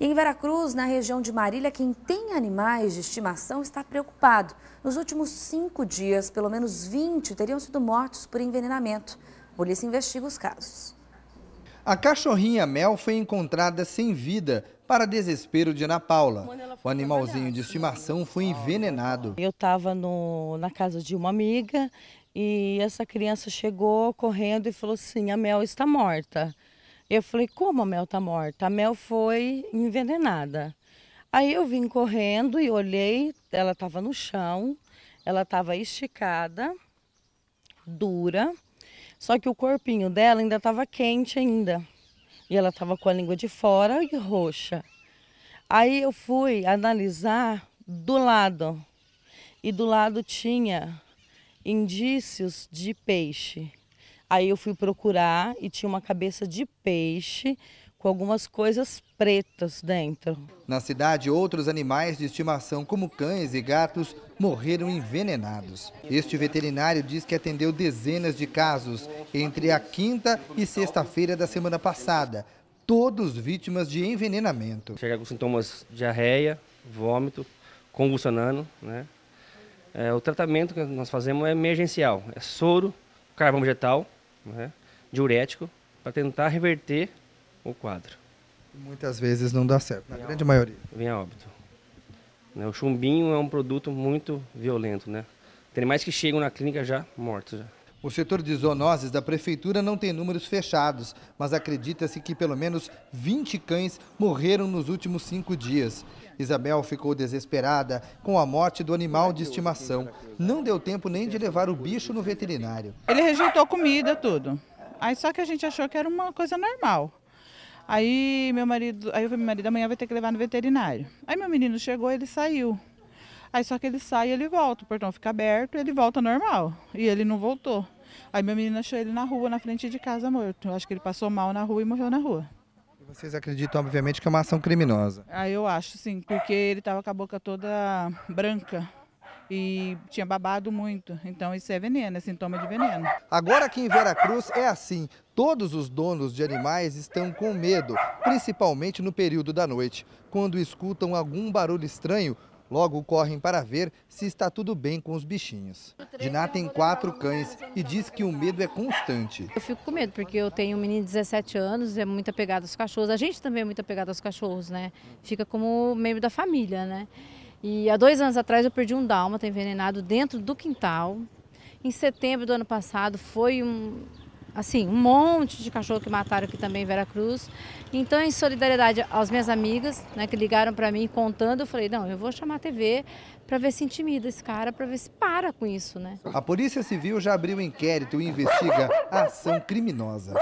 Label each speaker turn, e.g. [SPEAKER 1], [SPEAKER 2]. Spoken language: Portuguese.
[SPEAKER 1] E em Veracruz, na região de Marília, quem tem animais de estimação está preocupado. Nos últimos cinco dias, pelo menos 20 teriam sido mortos por envenenamento. A polícia investiga os casos.
[SPEAKER 2] A cachorrinha Mel foi encontrada sem vida, para desespero de Ana Paula. O animalzinho de estimação foi envenenado.
[SPEAKER 3] Eu estava na casa de uma amiga e essa criança chegou correndo e falou assim, a Mel está morta. Eu falei, como a Mel tá morta? A Mel foi envenenada. Aí eu vim correndo e olhei, ela estava no chão, ela estava esticada, dura, só que o corpinho dela ainda estava quente ainda. E ela estava com a língua de fora e roxa. Aí eu fui analisar do lado. E do lado tinha indícios de peixe. Aí eu fui procurar e tinha uma cabeça de peixe com algumas coisas pretas dentro.
[SPEAKER 2] Na cidade, outros animais de estimação, como cães e gatos, morreram envenenados. Este veterinário diz que atendeu dezenas de casos entre a quinta e sexta-feira da semana passada, todos vítimas de
[SPEAKER 4] envenenamento. Chegar com sintomas de diarreia, vômito, convulsionando. Né? É, o tratamento que nós fazemos é emergencial, é soro, carvão vegetal né, diurético, para tentar reverter o quadro.
[SPEAKER 2] Muitas vezes não dá certo, na Vem grande maioria.
[SPEAKER 4] Vem a óbito. Né, o chumbinho é um produto muito violento, né? Tem mais que chegam na clínica já mortos. Já. O setor de zoonoses da
[SPEAKER 2] prefeitura não tem números fechados, mas acredita-se que pelo menos 20 cães morreram nos últimos cinco dias. Isabel ficou desesperada com a morte do animal de
[SPEAKER 5] estimação. Não deu tempo nem de levar o bicho no veterinário. Ele rejeitou comida, tudo. Aí só que a gente achou que era uma coisa normal. Aí meu marido, aí eu falei, meu marido amanhã vai ter que levar no veterinário. Aí meu menino chegou, ele saiu. Aí só que ele sai e ele volta, o portão fica aberto, ele volta normal. E ele não voltou. Aí minha menina achou ele na rua, na frente de casa, morto. Eu acho que ele passou mal na rua e morreu na rua.
[SPEAKER 2] E vocês acreditam, obviamente, que é uma ação criminosa?
[SPEAKER 5] Aí eu acho, sim, porque ele estava com a boca toda branca e tinha babado muito. Então isso é veneno, é sintoma de veneno. Agora aqui em Veracruz
[SPEAKER 2] é assim. Todos os donos de animais estão com medo, principalmente no período da noite, quando escutam algum barulho estranho Logo, correm para ver se está tudo bem com os bichinhos. Diná tem quatro cães e diz que o medo é constante.
[SPEAKER 1] Eu fico com medo porque eu tenho um menino de 17 anos, é muito apegado aos cachorros. A gente também é muito apegado aos cachorros, né? Fica como membro da família, né? E há dois anos atrás eu perdi um dálmata envenenado dentro do quintal. Em setembro do ano passado foi um, assim, um monte de cachorro que mataram aqui também em Veracruz. Então, em solidariedade às minhas amigas, né, que ligaram para mim contando, eu falei, não, eu vou chamar a TV para ver se intimida esse cara, para ver se para com isso, né?
[SPEAKER 2] A Polícia Civil já abriu um inquérito e investiga a ação criminosa.